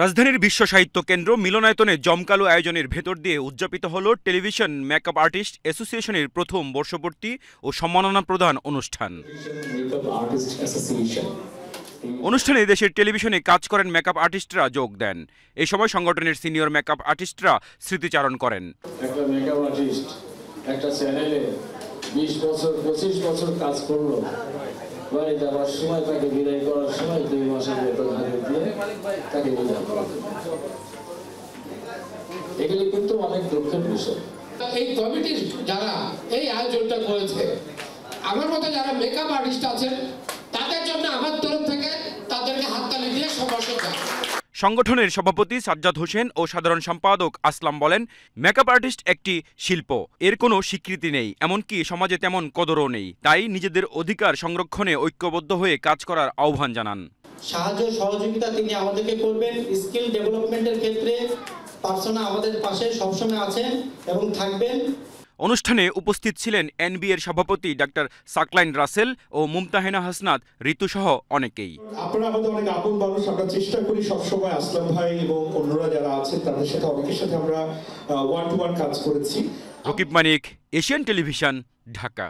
রাজধানীর বিশ্ব সাহিত্য কেন্দ্র মিলনায়তনে জমকালো আয়োজনের ভেতর দিয়ে উদযাপিত হল টেলিভিশন মেকআপ আর্টিস্ট অ্যাসোসিয়েশনের প্রথম বর্ষপূর্তি ও সম্মাননা প্রদান অনুষ্ঠান অনুষ্ঠানে দেশের টেলিভিশনে কাজ করেন মেকআপ আর্টিস্টরা যোগ দেন এ সময় সংগঠনের সিনিয়র মেকআপ আর্টিস্টরা স্মৃতিচারণ করেন বছর কাজ করলো সময় সময় তাকে বোঝানো এগুলি কিন্তু অনেক দুঃখের বিষয় এই কমিটির যারা এই আয়োজনটা করেছে আমার মতো যারা মেকআপ আর্টিস্ট আছেন সংগঠনের সভাপতি সাজ্জাদ হোসেন ও সাধারণ সম্পাদক আসলাম বলেন মেকআপ আর্টিস্ট একটি শিল্প এর কোনো স্বীকৃতি নেই এমনকি সমাজে তেমন কদরও নেই তাই নিজেদের অধিকার সংরক্ষণে ঐক্যবদ্ধ হয়ে কাজ করার আহ্বান জানান সাহায্য সহযোগিতা তিনি আমাদেরকে করবেন স্কিল ডেভেলপমেন্টের ক্ষেত্রে পার্সোনা আমাদের পাশে সবসময় আছেন এবং থাকবেন অনুষ্ঠানে উপস্থিত ছিলেন এনবিএর সভাপতি ডাক্তার সাকলাইন রাসেল ও মুমতাহেনা হাসনাত ঋতু সহ অনেকেই আপনারা আমাদের অনেক আপন মানুষ আমরা চেষ্টা করি সবসময় আসলাম ভাই এবং অন্যরা যারা আছেন তাদের সাথে অনেকের সাথে আমরা ওয়ান টু ওয়ান কাজ করেছি রকিব মানিক এশিয়ান টেলিভিশন ঢাকা